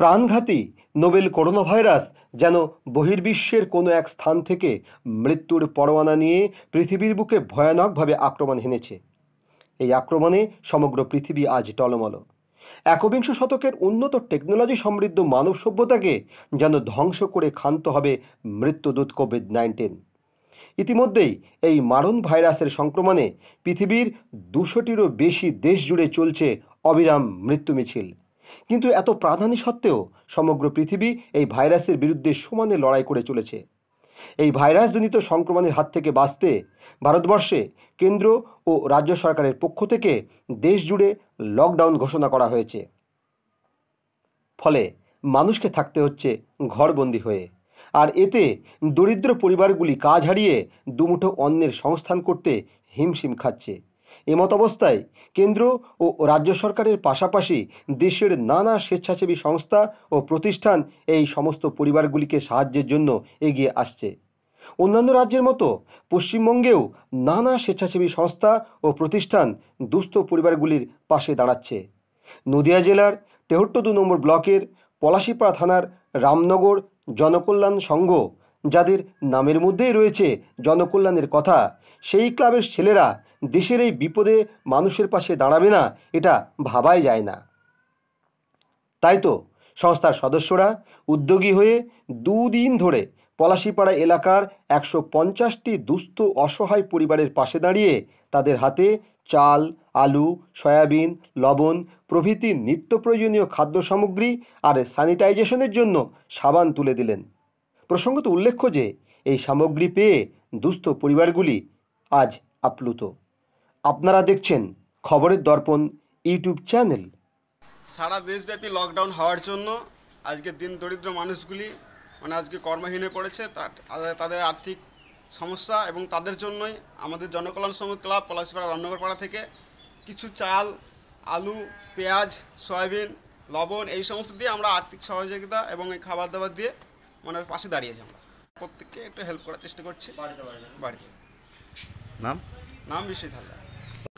প্রাণঘাতী Nobel corona virus যেন বহির্বিশ্বের কোনো এক স্থান থেকে মৃত্যুর পরোয়ানা নিয়ে পৃথিবীর বুকে ভয়ানকভাবে আক্রমণ হেনেছে এই আক্রমণে সমগ্র পৃথিবী আজ টলমল একবিংশ শতকের উন্নত টেকনোলজি সমৃদ্ধ মানব সভ্যতাকে যেন ধ্বংস করে ক্ষান্ত হবে মৃত্যুদূত কোভিড নাইন্টিন ইতিমধ্যেই এই মারণ ভাইরাসের সংক্রমণে পৃথিবীর দুশোটিরও বেশি দেশ জুড়ে চলছে অবিরাম মৃত্যু মিছিল কিন্তু এত প্রাধান্য সত্ত্বেও সমগ্র পৃথিবী এই ভাইরাসের বিরুদ্ধে সমানে লড়াই করে চলেছে এই ভাইরাসজনিত সংক্রমণের হাত থেকে বাঁচতে ভারতবর্ষে কেন্দ্র ও রাজ্য সরকারের পক্ষ থেকে দেশ জুড়ে লকডাউন ঘোষণা করা হয়েছে ফলে মানুষকে থাকতে হচ্ছে ঘরবন্দি হয়ে আর এতে দরিদ্র পরিবারগুলি কাজ হারিয়ে দুমুঠো অন্যের সংস্থান করতে হিমশিম খাচ্ছে এমত অবস্থায় কেন্দ্র ও রাজ্য সরকারের পাশাপাশি দেশের নানা স্বেচ্ছাসেবী সংস্থা ও প্রতিষ্ঠান এই সমস্ত পরিবারগুলিকে সাহায্যের জন্য এগিয়ে আসছে অন্যান্য রাজ্যের মতো পশ্চিমবঙ্গেও নানা স্বেচ্ছাসেবী সংস্থা ও প্রতিষ্ঠান দুস্থ পরিবারগুলির পাশে দাঁড়াচ্ছে নদিয়া জেলার তেহট্ট দু নম্বর ব্লকের পলাশিপাড়া থানার রামনগর জনকল্যাণ সংঘ যাদের নামের মধ্যেই রয়েছে জনকল্যাণের কথা সেই ক্লাবের ছেলেরা দেশের এই বিপদে মানুষের পাশে দাঁড়াবে না এটা ভাবাই যায় না তাই তো সংস্থার সদস্যরা উদ্যোগী হয়ে দুদিন ধরে পলাশিপাড়া এলাকার একশো পঞ্চাশটি দুস্থ অসহায় পরিবারের পাশে দাঁড়িয়ে তাদের হাতে চাল আলু সয়াবিন লবণ প্রভৃতি নিত্য প্রয়োজনীয় খাদ্য সামগ্রী আর স্যানিটাইজেশনের জন্য সাবান তুলে দিলেন প্রসঙ্গত উল্লেখ্য যে এই সামগ্রী পেয়ে দুস্থ পরিবারগুলি আজ আপ্লুত আপনারা দেখছেন খবরের দর্পণ ইউটিউব চ্যানেল সারা দেশব্যাপী লকডাউন হওয়ার জন্য আজকে দিন দরিদ্র মানুষগুলি মানে আজকে কর্মহীনে পড়েছে তাদের আর্থিক সমস্যা এবং তাদের জন্যই আমাদের জনকল্যাণ সংঘ ক্লাব পলাশিপাড়া রান্নাঘরপাড়া থেকে কিছু চাল আলু পেঁয়াজ সয়াবিন লবণ এই সমস্ত দিয়ে আমরা আর্থিক সহযোগিতা এবং এই খাবার দাবার দিয়ে মানে পাশে দাঁড়িয়েছি আমরা প্রত্যেককে একটু হেল্প করার চেষ্টা করছি বাড়িতে বাড়িতে নাম নাম বিশ্বজিৎ হালদার